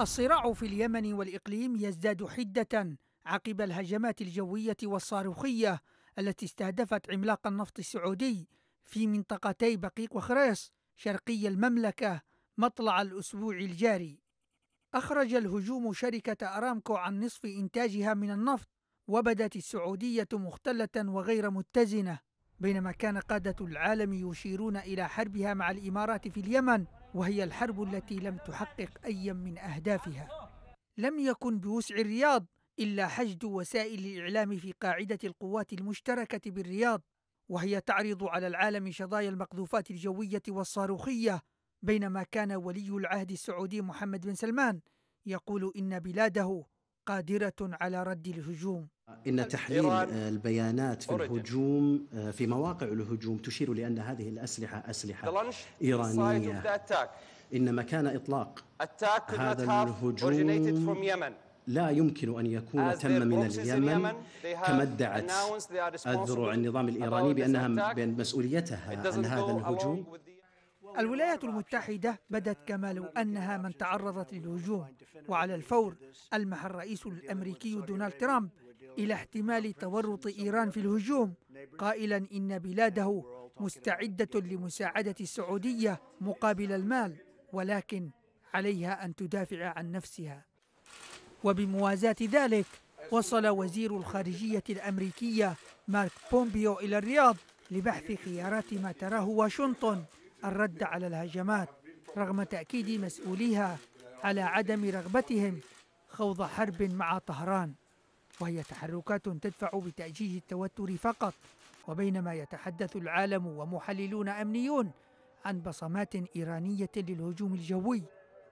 الصراع في اليمن والإقليم يزداد حدة عقب الهجمات الجوية والصاروخية التي استهدفت عملاق النفط السعودي في منطقتي بقيق وخريص شرقي المملكة مطلع الأسبوع الجاري أخرج الهجوم شركة أرامكو عن نصف إنتاجها من النفط وبدت السعودية مختلة وغير متزنة بينما كان قادة العالم يشيرون إلى حربها مع الإمارات في اليمن وهي الحرب التي لم تحقق أي من أهدافها لم يكن بوسع الرياض إلا حشد وسائل الإعلام في قاعدة القوات المشتركة بالرياض وهي تعرض على العالم شظايا المقذوفات الجوية والصاروخية بينما كان ولي العهد السعودي محمد بن سلمان يقول إن بلاده قادرة على رد الهجوم إن تحليل آه، البيانات في الهجوم آه، في مواقع الهجوم تشير لأن هذه الأسلحة أسلحة إيرانية إنما كان إطلاق هذا الهجوم لا يمكن أن يكون تم من اليمن كما ادعت الذروع النظام الإيراني بأنها بأن مسؤوليتها عن هذا الهجوم الولايات المتحدة بدت كما لو أنها من تعرضت للهجوم وعلى الفور ألمح الرئيس الأمريكي دونالد ترامب إلى احتمال تورط إيران في الهجوم قائلا إن بلاده مستعدة لمساعدة السعودية مقابل المال ولكن عليها أن تدافع عن نفسها وبموازاة ذلك وصل وزير الخارجية الأمريكية مارك بومبيو إلى الرياض لبحث خيارات ما تراه واشنطن الرد على الهجمات رغم تأكيد مسؤوليها على عدم رغبتهم خوض حرب مع طهران وهي تحركات تدفع بتأجيج التوتر فقط وبينما يتحدث العالم ومحللون أمنيون عن بصمات إيرانية للهجوم الجوي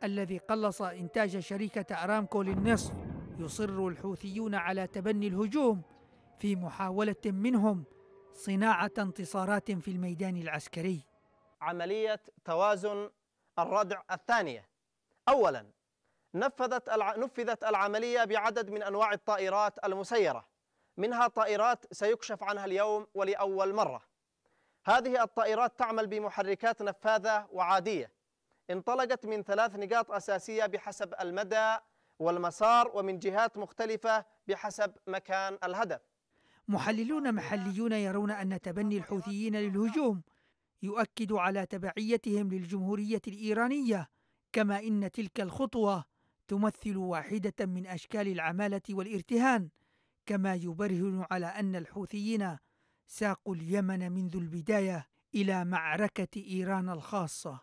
الذي قلص إنتاج شركة أرامكو للنصف يصر الحوثيون على تبني الهجوم في محاولة منهم صناعة انتصارات في الميدان العسكري عملية توازن الردع الثانية أولاً نفذت نفذت العملية بعدد من أنواع الطائرات المسيرة منها طائرات سيكشف عنها اليوم ولأول مرة هذه الطائرات تعمل بمحركات نفاذة وعادية انطلقت من ثلاث نقاط أساسية بحسب المدى والمسار ومن جهات مختلفة بحسب مكان الهدف محللون محليون يرون أن تبني الحوثيين للهجوم يؤكد على تبعيتهم للجمهورية الإيرانية كما إن تلك الخطوة تمثل واحدة من أشكال العمالة والارتهان كما يبرهن على أن الحوثيين ساقوا اليمن منذ البداية إلى معركة إيران الخاصة